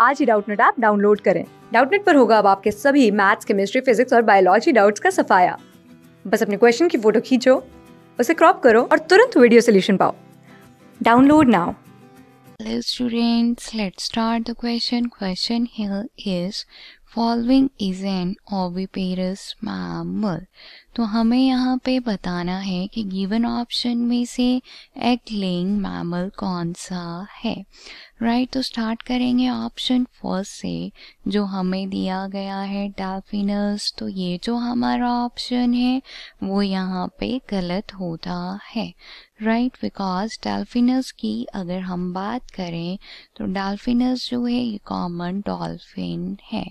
आज ही Doubtnut app download करें डाउटनेट पर होगा अब आपके सभी मैथ्स केमिस्ट्री फिजिक्स और बायोलॉजी डाउट्स का सफाया बस अपने क्वेश्चन की फोटो खींचो उसे क्रॉप करो और तुरंत वीडियो सोल्यूशन पाओ download now Hello students, let's start the question. Question here is following is an oviparous mammal. तो हमें यहाँ पे बताना है कि गिवन ऑप्शन में से एग लेइंग मैमल कौन सा है राइट right, तो स्टार्ट करेंगे ऑप्शन फर्स्ट से जो हमें दिया गया है डेफिनस तो ये जो हमारा ऑप्शन है वो यहाँ पे गलत होता है राइट बिकॉज डाल्फिनस की अगर हम बात करें तो डाल्फिनस जो है ये कॉमन डॉल्फिन है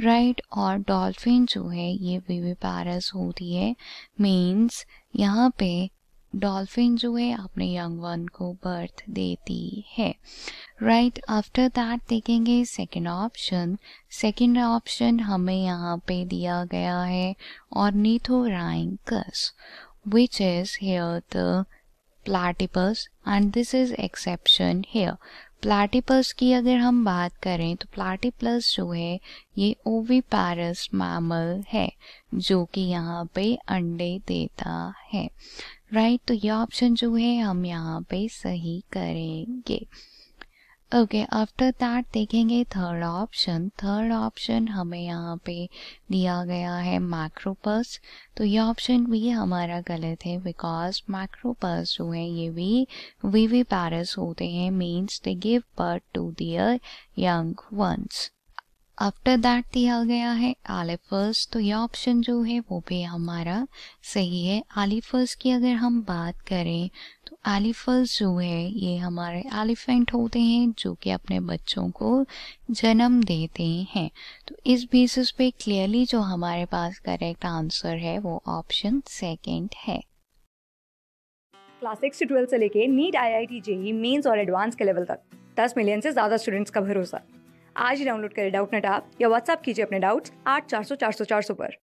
राइट right? और डॉल्फिन जो है ये विविपारस होती है मीन्स यहाँ पे डॉल्फिन जो है अपने यंग वन को बर्थ देती है राइट आफ्टर दैट देखेंगे सेकेंड ऑप्शन सेकेंड ऑप्शन हमें यहाँ पे दिया गया है और नीथो रैंकस which is here the platypus and this is exception here platypus की अगर हम बात करें तो प्लाटीपस जो है ये ओवीपैरस मामल है जो कि यहाँ पे अंडे देता है राइट तो ये ऑप्शन जो है हम यहाँ पे सही करेंगे ओके आफ्टर दैट देखेंगे थर्ड ऑप्शन थर्ड ऑप्शन हमें यहाँ पे दिया गया है मैक्रोपस तो ये ऑप्शन भी हमारा गलत है बिकॉज मैक्रोपस जो है ये भी वी पैरस होते हैं means they give birth to their young ones after that दिया गया है आलिफर्स तो ये ऑप्शन जो है वो भी हमारा सही है आलिफर्स की अगर हम बात करें एलिफल्स जो है ये हमारे एलिफेंट होते हैं जो कि अपने बच्चों को जन्म देते हैं तो इस बेसिस पे क्लियरली जो हमारे पास करेक्ट आंसर है वो ऑप्शन सेकेंड है क्लास सिक्स से ट्वेल्थ से लेके NEET I I T JEE mains और एडवांस के लेवल तक दस मिलियन से ज़्यादा स्टूडेंट्स का भरोसा आज ही डाउनलोड करें डाउट नेट आप या व्हाट्सअप कीजिए अपने डाउट्स आठ चार सौ चार सौ चार सौ पर